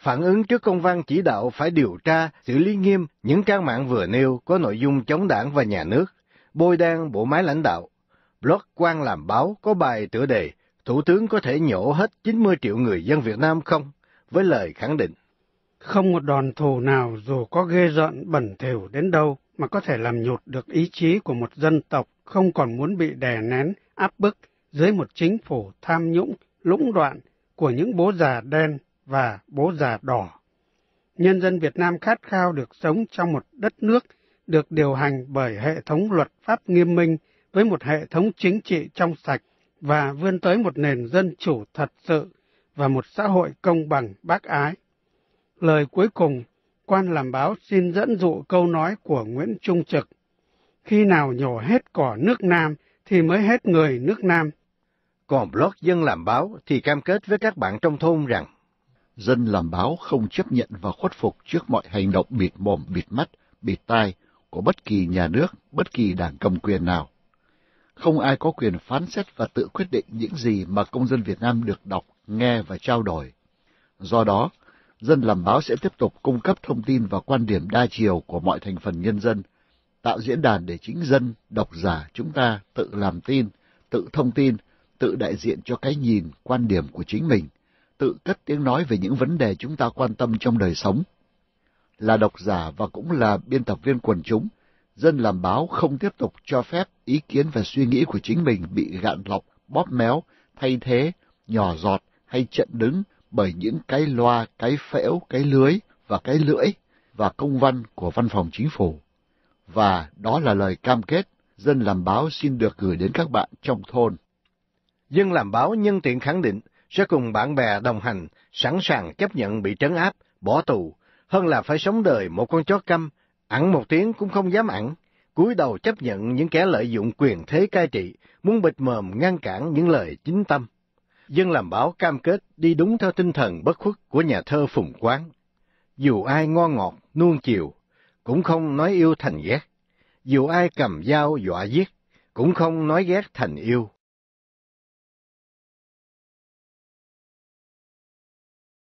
phản ứng trước công văn chỉ đạo phải điều tra, xử lý nghiêm những trang mạng vừa nêu có nội dung chống đảng và nhà nước, bôi đen bộ máy lãnh đạo. Blog quan làm báo có bài tựa đề Thủ tướng có thể nhổ hết 90 triệu người dân Việt Nam không? Với lời khẳng định. Không một đòn thù nào dù có ghê rợn bẩn thỉu đến đâu mà có thể làm nhụt được ý chí của một dân tộc không còn muốn bị đè nén, áp bức dưới một chính phủ tham nhũng, lũng đoạn của những bố già đen và bố già đỏ. Nhân dân Việt Nam khát khao được sống trong một đất nước được điều hành bởi hệ thống luật pháp nghiêm minh với một hệ thống chính trị trong sạch và vươn tới một nền dân chủ thật sự và một xã hội công bằng bác ái. Lời cuối cùng, quan làm báo xin dẫn dụ câu nói của Nguyễn Trung Trực. Khi nào nhổ hết cỏ nước Nam thì mới hết người nước Nam. Còn blog dân làm báo thì cam kết với các bạn trong thôn rằng dân làm báo không chấp nhận và khuất phục trước mọi hành động bịt mồm, bịt mắt, bịt tai của bất kỳ nhà nước, bất kỳ đảng cầm quyền nào. Không ai có quyền phán xét và tự quyết định những gì mà công dân Việt Nam được đọc, nghe và trao đổi. Do đó, dân làm báo sẽ tiếp tục cung cấp thông tin và quan điểm đa chiều của mọi thành phần nhân dân, tạo diễn đàn để chính dân, độc giả chúng ta tự làm tin, tự thông tin, tự đại diện cho cái nhìn, quan điểm của chính mình tự cất tiếng nói về những vấn đề chúng ta quan tâm trong đời sống. Là độc giả và cũng là biên tập viên quần chúng, dân làm báo không tiếp tục cho phép ý kiến và suy nghĩ của chính mình bị gạn lọc, bóp méo, thay thế, nhỏ giọt hay chặn đứng bởi những cái loa, cái phễu, cái lưới và cái lưỡi và công văn của văn phòng chính phủ. Và đó là lời cam kết dân làm báo xin được gửi đến các bạn trong thôn. Dân làm báo nhân tiện khẳng định sẽ cùng bạn bè đồng hành, sẵn sàng chấp nhận bị trấn áp, bỏ tù, hơn là phải sống đời một con chó câm, ẵn một tiếng cũng không dám ẵn, cúi đầu chấp nhận những kẻ lợi dụng quyền thế cai trị, muốn bịt mồm ngăn cản những lời chính tâm. Dân làm báo cam kết đi đúng theo tinh thần bất khuất của nhà thơ Phùng Quán. Dù ai ngon ngọt, nuông chiều, cũng không nói yêu thành ghét. Dù ai cầm dao dọa giết, cũng không nói ghét thành yêu.